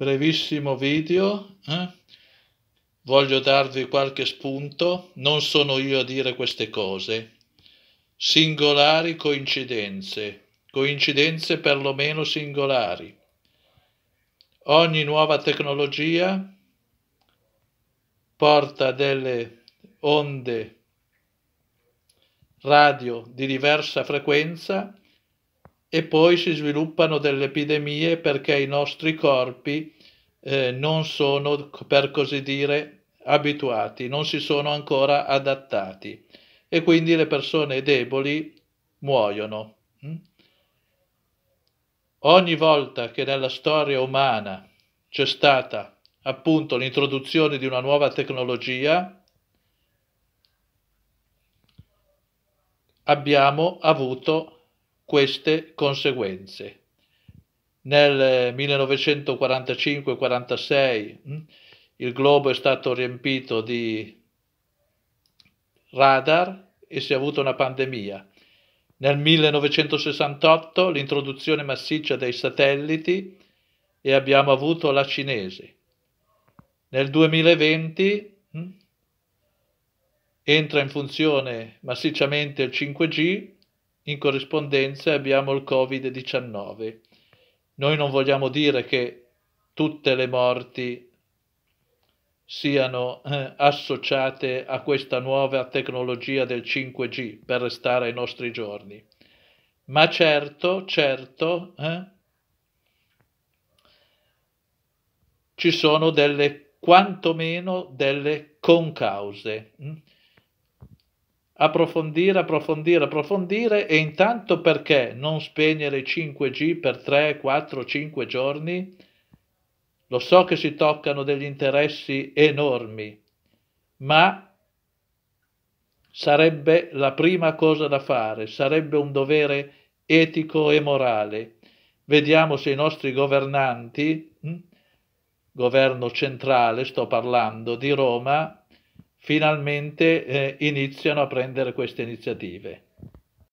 brevissimo video. Eh? Voglio darvi qualche spunto, non sono io a dire queste cose. Singolari coincidenze, coincidenze perlomeno singolari. Ogni nuova tecnologia porta delle onde radio di diversa frequenza e poi si sviluppano delle epidemie perché i nostri corpi eh, non sono, per così dire, abituati, non si sono ancora adattati e quindi le persone deboli muoiono. Mm? Ogni volta che nella storia umana c'è stata appunto l'introduzione di una nuova tecnologia, abbiamo avuto queste conseguenze. Nel 1945-46 eh, hm, il globo è stato riempito di radar e si è avuta una pandemia. Nel 1968 l'introduzione massiccia dei satelliti e abbiamo avuto la cinese. Nel 2020 hm, entra in funzione massicciamente il 5G in corrispondenza abbiamo il Covid-19. Noi non vogliamo dire che tutte le morti siano eh, associate a questa nuova tecnologia del 5G per restare ai nostri giorni. Ma certo, certo, eh, ci sono delle, quantomeno delle concause. Mh? Mm? approfondire, approfondire, approfondire e intanto perché non spegnere 5G per 3, 4, 5 giorni? Lo so che si toccano degli interessi enormi, ma sarebbe la prima cosa da fare, sarebbe un dovere etico e morale. Vediamo se i nostri governanti, hm, governo centrale sto parlando di Roma, finalmente eh, iniziano a prendere queste iniziative.